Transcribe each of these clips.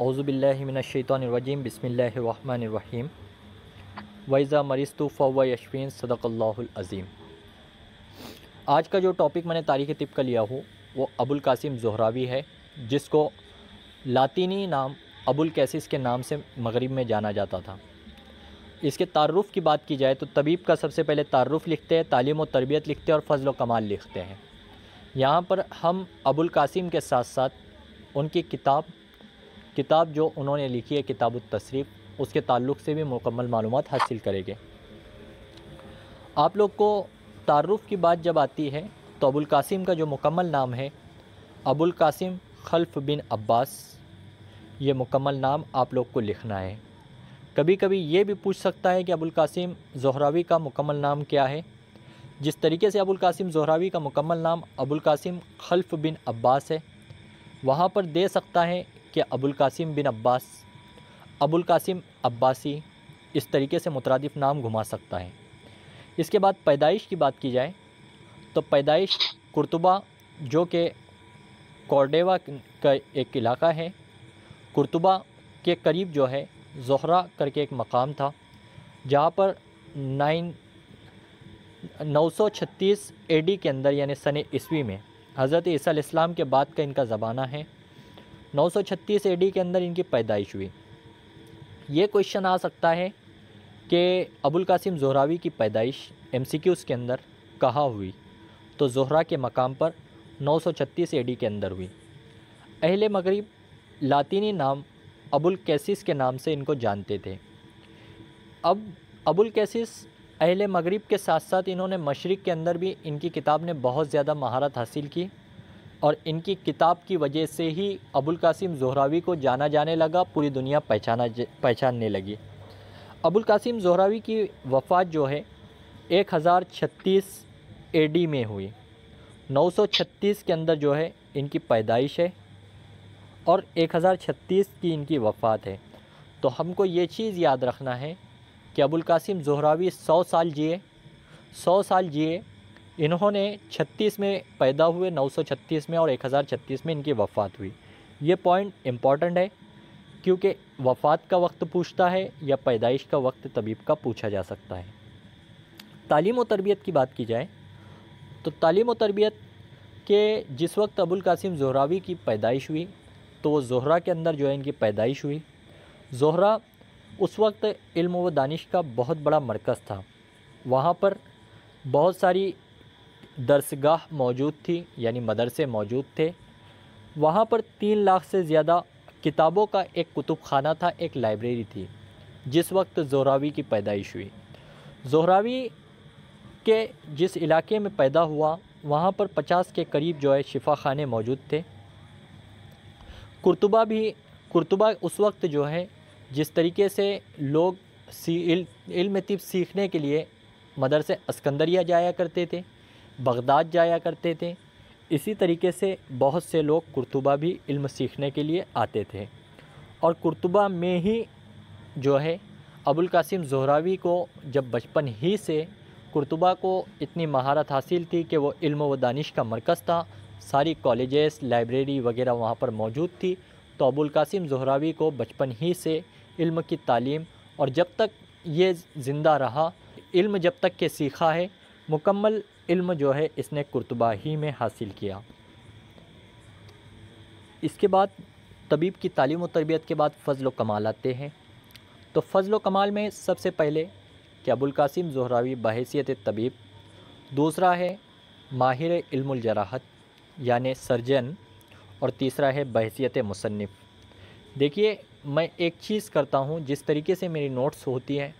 अवज़ुबिल्लिमिनशैतरजीम बसमीम वैज़ा मरिस्तु फ़व यशफ़ीन सदक़ल्लाज़ीम आज का जो टॉपिक मैंने तारीख़ तिब का लिया हो वो अबुल कासिम जोहरावी है जिसको लातीनी नाम अबुल कैसिस के नाम से मगरब में जाना जाता था इसके तारुफ़ की बात की जाए तो तबीब का सबसे पहले तारुफ़ लिखते हैं तालीम व तरबियत लिखते हैं और फजल कमाल लिखते हैं यहाँ पर हम अबुल कासिम के साथ साथ उनकी किताब किताब जो उन्होंने लिखी है किताब तशरीफ़ उसके ताल्लुक से भी मुकम्मल मालूम हासिल करेंगे आप लोग को तारफ़ की बात जब आती है तो अबुल कासिम का जो मुकम्मल नाम है अबुल कासिम खल्फ बिन अब्बास ये मुकम्मल नाम आप लोग को लिखना है कभी कभी ये भी पूछ सकता है कि अबुल कासिम जहरावी का मुकम्मल नाम क्या है जिस तरीके से अबुल कासिम जहरावी का मुकम्मल नाम अबुल कासिम खल्फ बिन अब्बास है वहाँ पर दे सकता है कि अबुल कासिम बिन अब्बास अबुल कासिम अब्बासी इस तरीके से मुतरद नाम घुमा सकता है इसके बाद पैदाइश की बात की जाए तो पैदाइश कुर्तुबा जो कि कॉर्डेवा का एक इलाका है कुर्तुबा के करीब जो है जहरा करके एक मकाम था जहाँ पर नाइन नौ सौ छत्तीस ए डी के अंदर यानी सन ईस्वी में हज़रत ईसा इस्लाम के बाद का इनका ज़माना है नौ सौ छत्तीस एडी के अंदर इनकी पैदाइश हुई ये क्वेश्चन आ सकता है कि अबुल कासिम जोहरावी की पैदाइश एम सी क्यूज़ के अंदर कहाँ हुई तो जोहरा के मकाम पर नौ सौ छत्तीस एडी के अंदर हुई अहल मगरब लातीनी नाम अबुल कैसिस के नाम से इनको जानते थे अब अबुल कैसिस अहल मगरब के साथ साथ इन्होंने मशरक़ के अंदर भी इनकी किताब ने बहुत ज़्यादा महारत हासिल की और इनकी किताब की वजह से ही अबुल कासिम जोहरावी को जाना जाने लगा पूरी दुनिया पहचाना पहचानने लगी अबुल कासिम जोहरावी की वफ़ात जो है एक हज़ार छत्तीस एडी में हुई 936 के अंदर जो है इनकी पैदाइश है और 1036 की इनकी वफ़ात है तो हमको ये चीज़ याद रखना है कि अबुल कासिम जोहरावी सौ साल जिए सौ साल जिए इन्होंने 36 में पैदा हुए 936 में और 1036 में इनकी वफ़ात हुई ये पॉइंट इम्पॉर्टेंट है क्योंकि वफ़ात का वक्त पूछता है या पैदाइश का वक्त तबीब का पूछा जा सकता है तालीम तरबियत की बात की जाए तो तालीम तरबियत के जिस वक्त अबुल कासिम जोहरावी की पैदाइश हुई तो वो जोहरा के अंदर जो है इनकी पैदाइश हुई जोहरा उस वक्त इल्म व दानिश का बहुत बड़ा मरकज़ था वहाँ पर बहुत सारी दरसगाह मौजूद थी यानी मदरसे मौजूद थे वहाँ पर तीन लाख से ज़्यादा किताबों का एक कुतुब खाना था एक लाइब्रेरी थी जिस वक्त जोहरावी की पैदाइश हुई जोहरावी के जिस इलाके में पैदा हुआ वहाँ पर पचास के करीब जो है शिफा खाने मौजूद थे कुर्तुबा भी कुरतबा उस वक्त जो है जिस तरीके से लोग सी इल्म तिब सीखने के लिए मदरसे अस्कंदरिया जाया करते थे बगदाद जाया करते थे इसी तरीके से बहुत से लोग कुरतुबा भी इल्म सीखने के लिए आते थे और कुरतुबा में ही जो है अबुल कासिम जोहरावी को जब बचपन ही से कुरतुबा को इतनी महारत हासिल थी कि वो इल्म व दानिश का मरकज़ था सारी कॉलेजेस लाइब्रेरी वगैरह वहाँ पर मौजूद थी तो अबुल कासिम जोहरावी को बचपन ही से इल्म की तालीम और जब तक ये ज़िंदा रहा इल्म जब तक के सीखा है मुकम्मल इल्म जो है इसने कुरतबा ही में हासिल किया इसके बाद तबीब की तालीम और तरबियत के बाद फ़जल कमाल आते हैं तो फ़जल कमाल में सबसे पहले कि अबुलकासिम जहरावी बहसीत तबीब दूसरा है माहिर इल्मजराहत यानि सर्जन और तीसरा है बहसीत मुसनफ़ देखिए मैं एक चीज़ करता हूँ जिस तरीके से मेरी नोट्स होती हैं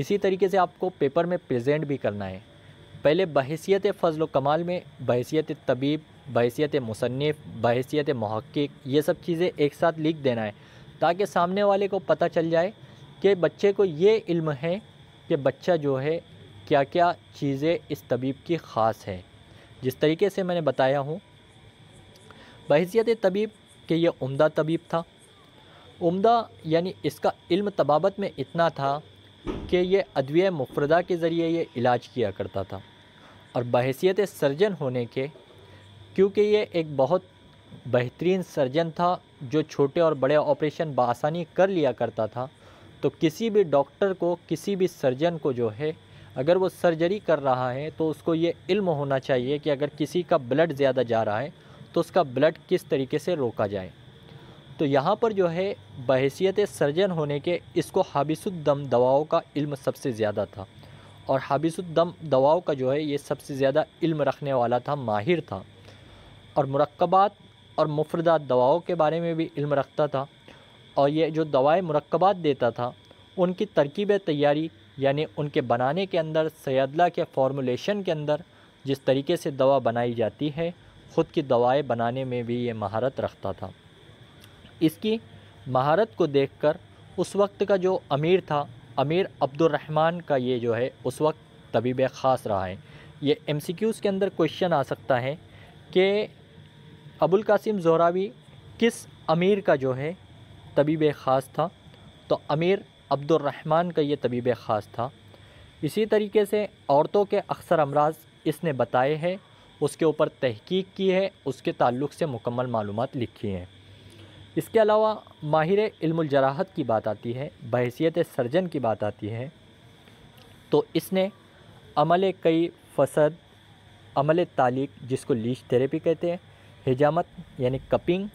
इसी तरीके से आपको पेपर में प्रेजेंट भी करना है पहले बहसीत फ़जल कमाल में बहसीत तबीब बहसीत मुसनफ़ बहसीत महक्क ये सब चीज़ें एक साथ लिख देना है ताकि सामने वाले को पता चल जाए कि बच्चे को ये इल्म है कि बच्चा जो है क्या क्या चीज़ें इस तबीब की ख़ास है जिस तरीके से मैंने बताया हूँ बहसीत तबीब के ये उम्दा तबीब था उम्दा यानी इसका इल्म तबाबत में इतना था कि यह अदविया मुफरदा के ज़रिए ये इलाज किया करता था और बहसीत सर्जन होने के क्योंकि ये एक बहुत बेहतरीन सर्जन था जो छोटे और बड़े ऑपरेशन बसानी कर लिया करता था तो किसी भी डॉक्टर को किसी भी सर्जन को जो है अगर वो सर्जरी कर रहा है तो उसको ये इल्म होना चाहिए कि अगर किसी का ब्लड ज़्यादा जा रहा है तो उसका ब्लड किस तरीके से रोका जाए तो यहाँ पर जो है बहसीत सर्जन होने के इसको हाबिसुद्दम दवाओं का इल्म सबसे ज़्यादा था और हाबिसुद्दम दवाओं का जो है ये सबसे ज़्यादा इल्म रखने वाला था माहिर था और मरकबात और मुफरदात दवाओं के बारे में भी इल्म रखता था और ये जो दवाएं मरकबात देता था उनकी तरकीब तैयारी यानी उनके बनाने के अंदर सैदला के फॉर्मूलेशन के अंदर जिस तरीके से दवा बनाई जाती है ख़ुद की दवाएं बनाने में भी ये महारत रखता था इसकी महारत को देखकर उस वक्त का जो अमीर था अमीर अब्दुलरहमान का ये जो है उस वक्त तबीब ख़ास रहा है ये एम के अंदर क्वेश्चन आ सकता है कि अबुल कासिम जोरावी किस अमीर का जो है तबीब ख़ास था तो अमीर अब्दुलरहमान का ये तबीब ख़ास था इसी तरीके से औरतों के अक्सर अमराज इसने बताए हैं उसके ऊपर तहकीक की है उसके ताल्लुक़ से मुकम्मल मालूम लिखी हैं इसके अलावा माहिर इल्मजराहत की बात आती है बहसीत सर्जन की बात आती है तो इसने अमल कई फसद अमल तालीक जिसको लीच थेरेपी कहते हैं हिजामत यानी कपिंग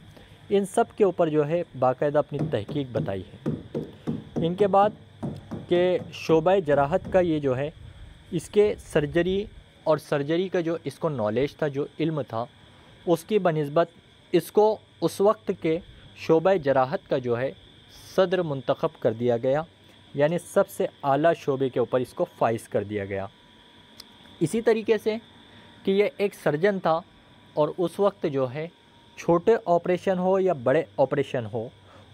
इन सब के ऊपर जो है बाकायदा अपनी तहकीक बताई है इनके बाद के शोबा जराहत का ये जो है इसके सर्जरी और सर्जरी का जो इसको नॉलेज था जो इल्म था उसकी बनस्बत इसको उस वक्त के शोबा जराहत का जो है सदर मंतखब कर दिया गया यानी सबसे आला शोबे के ऊपर इसको फाइज कर दिया गया इसी तरीके से कि यह एक सर्जन था और उस वक्त जो है छोटे ऑपरेशन हो या बड़े ऑपरेशन हो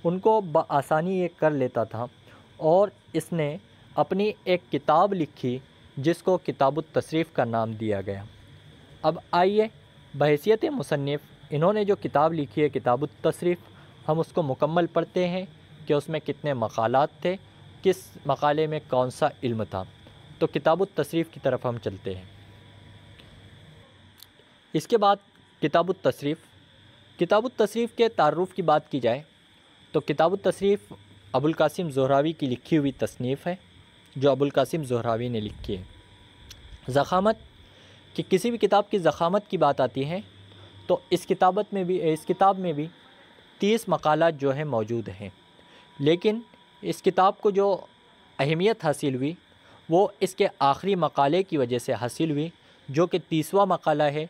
उनको आसानी ये कर लेता था और इसने अपनी एक किताब लिखी जिसको किताब तशरीफ़ का नाम दिया गया अब आइए बहसीत मुसनफ़ इन्होंने जो किताब लिखी है किताब तशरीफ़ हम उसको मुकम्मल पढ़ते हैं कि उसमें कितने मकालत थे किस मकाले में कौन सा इल्म था तो किताब तशरीफ़ की तरफ हम चलते हैं इसके बाद किताब तशरीफ़ किताब तशरीफ़ के तारफ़ की बात की जाए तो किताब तशरीफ़ अबुल कासिम जहरावी की लिखी हुई तसनीफ़ है जो अबुल कासिम जहरावी ने लिखी है ज़खामत कि किसी भी किताब की ज़खामत की बात आती है तो इस किताबत में भी इस किताब में भी तीस मकालत जो हैं मौजूद हैं लेकिन इस किताब को जो अहमियत हासिल हुई वो इसके आखिरी मकाले की वजह से हासिल हुई जो कि तीसवा मकाला है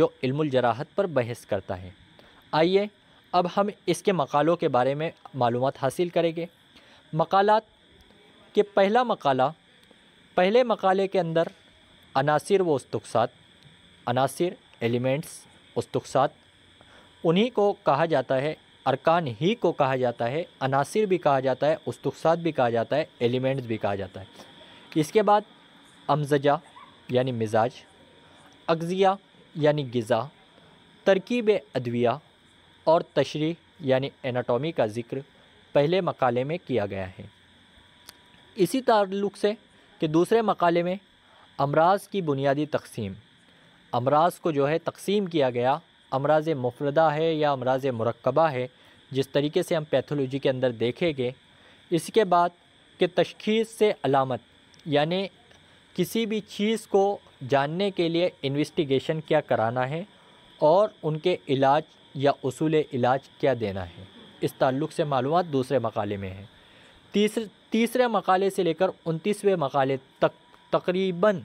जो इल्मुलजराहत पर बहस करता है आइए अब हम इसके मकालों के बारे में मालूम हासिल करेंगे मकालत के पहला मकाला पहले मकाले के अंदर अनासर व उसतुकसात अनासर एलिमेंट्स उसतुकसात उन्हीं को कहा जाता है अरकान ही को कहा जाता है अनासिर भी कहा जाता है उसतुसात भी कहा जाता है एलिमेंट्स भी कहा जाता है इसके बाद अमजजा यानी मिजाज अगज़िया यानी गज़ा तरकीब अदविया और तशरी यानी एनाटॉमी का ज़िक्र पहले मकाले में किया गया है इसी ताल्लुक़ से कि दूसरे मकाले में अमराज की बुनियादी तकसीम अमराज को जो है तकसीम किया गया अमराज मुफरदा है या अमराज मरकबा है जिस तरीके से हम पैथोलॉजी के अंदर देखेंगे इसके बाद कि तशखीस से अलामत यानि किसी भी चीज़ को जानने के लिए इन्वेस्टिगेशन क्या कराना है और उनके इलाज या असूल इलाज क्या देना है इस ताल्लुक़ से मालूम दूसरे मकाले में है तीसरे तीसरे मकाले से लेकर उनतीसवें मकाले तक तकरीबन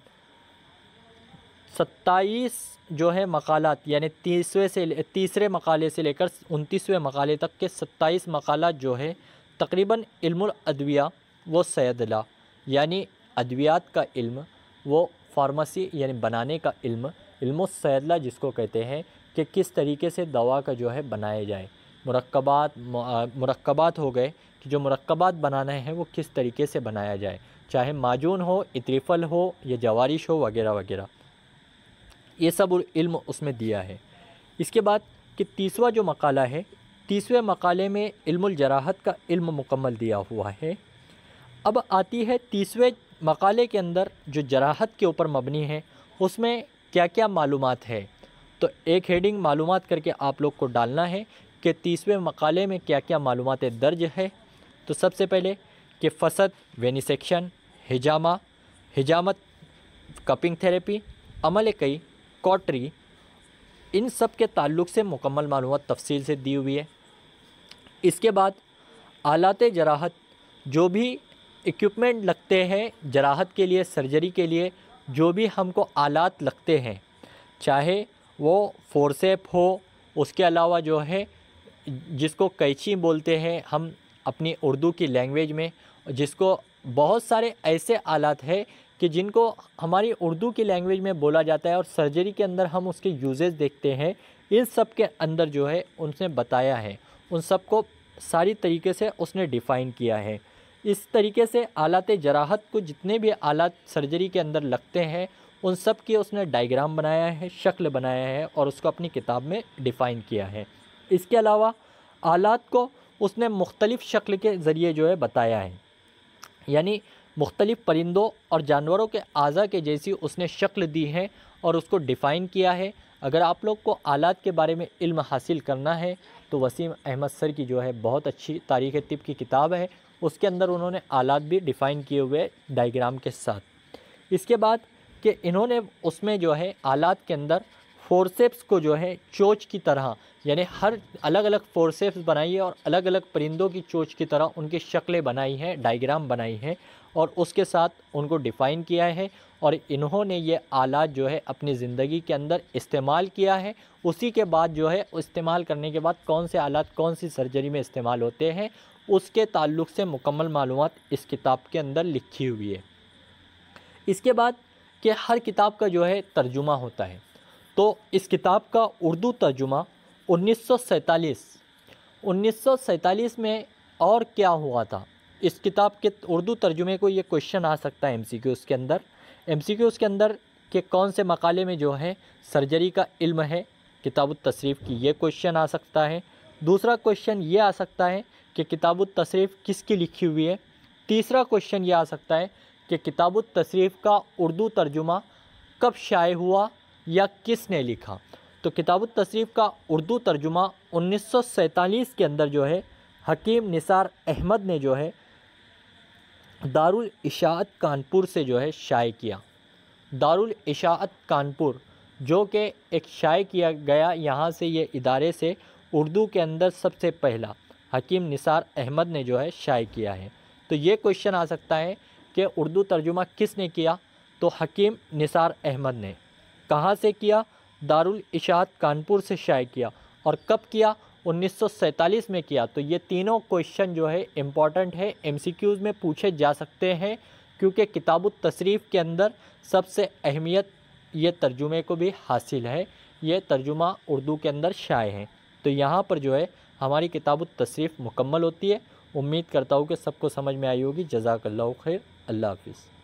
सत्ताईस जो है मकालत यानी तीसवें से तीसरे मकाले से लेकर उनतीसवें मकाले तक के सत्ताईस मकालत जो है तकरीबन इल्मिया वो सैदला यानी अद्वियात का इल्म वो फार्मेसी यानी बनाने का इल्म इल्म सैदला जिसको कहते हैं कि किस तरीके से दवा का जो है बनाया जाए मरकबात मरकबात हो गए कि जो मरकबात बनाना है वो किस तरीके से बनाया जाए चाहे माजून हो इतरीफल हो या जवारिश हो वगैरह वगैरह ये सब इल्म उसमें दिया है इसके बाद कि तीसवा जो मकाला है तीसरे मकाले में इल्मजराहत का इल्म मुकम्मल दिया हुआ है अब आती है तीसरे मकाले के अंदर जो जराहत के ऊपर मबनी है उसमें क्या क्या मालूम है तो एक हेडिंग मालूम करके आप लोग को डालना है कि तीसवें मकाले में क्या क्या मालूम दर्ज है तो सबसे पहले कि फसद वेनिसेक्शन हिजामा हिजामत कपिंग थेरेपी अमल कई कॉटरी इन सब के ताल्लुक से मुकम्मल मालूम तफसील से दी हुई है इसके बाद आलात जराहत जो भी इक्विपमेंट लगते हैं जराहत के लिए सर्जरी के लिए जो भी हमको आलात लगते हैं चाहे वो फोरसेप हो उसके अलावा जो है जिसको कैची बोलते हैं हम अपनी उर्दू की लैंग्वेज में जिसको बहुत सारे ऐसे आलात हैं कि जिनको हमारी उर्दू की लैंग्वेज में बोला जाता है और सर्जरी के अंदर हम उसके यूजेज देखते हैं इन सब के अंदर जो है उनसे बताया है उन सब को सारी तरीके से उसने डिफ़ाइन किया है इस तरीके से आलात जराहत को जितने भी आलात सर्जरी के अंदर लगते हैं उन सब की उसने डायग्राम बनाया है शक्ल बनाया है और उसको अपनी किताब में डिफ़ाइन किया है इसके अलावा आलात को उसने मुख्तलिफ़ शक्ल के ज़रिए जो है बताया है यानी मुख्तलिफ़ परिंदों और जानवरों के अज़ा के जैसी उसने शक्ल दी है और उसको डिफ़ाइन किया है अगर आप लोग को आलात के बारे में इल्म हासिल करना है तो वसीम अहमद सर की जो है बहुत अच्छी तारीख़ तिब की किताब है उसके अंदर उन्होंने आलात भी डिफ़ाइन किए हुए डाइग्राम के साथ इसके बाद कि इन्होंने उसमें जो है आलात के अंदर फोरसेप्स को जो है चोच की तरह यानी हर अलग अलग फोरसेप्स बनाई है और अलग अलग परिंदों की चोच की तरह उनकी शक्लें बनाई हैं डाइग्राम बनाई हैं और उसके साथ उनको डिफ़ाइन किया है और इन्होंने ये आलात जो है अपनी ज़िंदगी के अंदर इस्तेमाल किया है उसी के बाद जो है इस्तेमाल करने के बाद कौन से आलात कौन सी सर्जरी में इस्तेमाल होते हैं उसके ताल्लुक से मुकम्मल मालूम इस किताब के अंदर लिखी हुई है इसके बाद कि हर किताब का जो है तर्जुमा होता है तो इस किताब का उर्दू तर्जुमा उन्नीस सौ 1947 में और क्या हुआ था इस किताब के उर्दू तर्जुमे को ये क्वेश्चन आ सकता है एम सी क्यूज़ के अंदर एम सी क्यूज़ के अंदर के कौन से मकाले में जो है सर्जरी का इल्म है किताब तशरीफ़ की ये क्वेश्चन आ सकता है दूसरा क्वेश्चन ये आ सकता है कि किताब तशरीफ़ किसकी लिखी हुई है तीसरा क्वेश्चन ये आ सकता है कि किताब तशरीफ़ का उर्दू तर्जुमा कब शाये हुआ या किसने लिखा तो किताब तशरीफ़ का उर्दू तर्जुमा उन्नीस के अंदर जो है हकीम निसार अहमद ने जो है दारुल इशात कानपुर से जो है शाये किया दारुल इशात कानपुर जो कि एक शाये किया गया यहाँ से ये इदारे से उर्दू के अंदर सबसे पहला हकीम निसार अहमद ने जो है शाये किया है तो ये क्वेश्चन आ सकता है कि उर्दू तर्जुमा किसने किया तो हकीम निसार अहमद ने कहाँ से किया दारुल इशात कानपुर से शाये किया और कब किया 1947 में किया तो ये तीनों क्वेश्चन जो है इम्पॉर्टेंट है एमसीक्यूज़ में पूछे जा सकते हैं क्योंकि किताब तशरीफ़ के अंदर सबसे अहमियत ये तर्जुमे को भी हासिल है ये तर्जुमा उर्दू के अंदर शाये हैं तो यहाँ पर जो है हमारी किताब तशरीफ़ मुकम्मल होती है उम्मीद करता हूँ कि सबको समझ में आई होगी जजाकल्ला खैर अल्लाह हाफिज़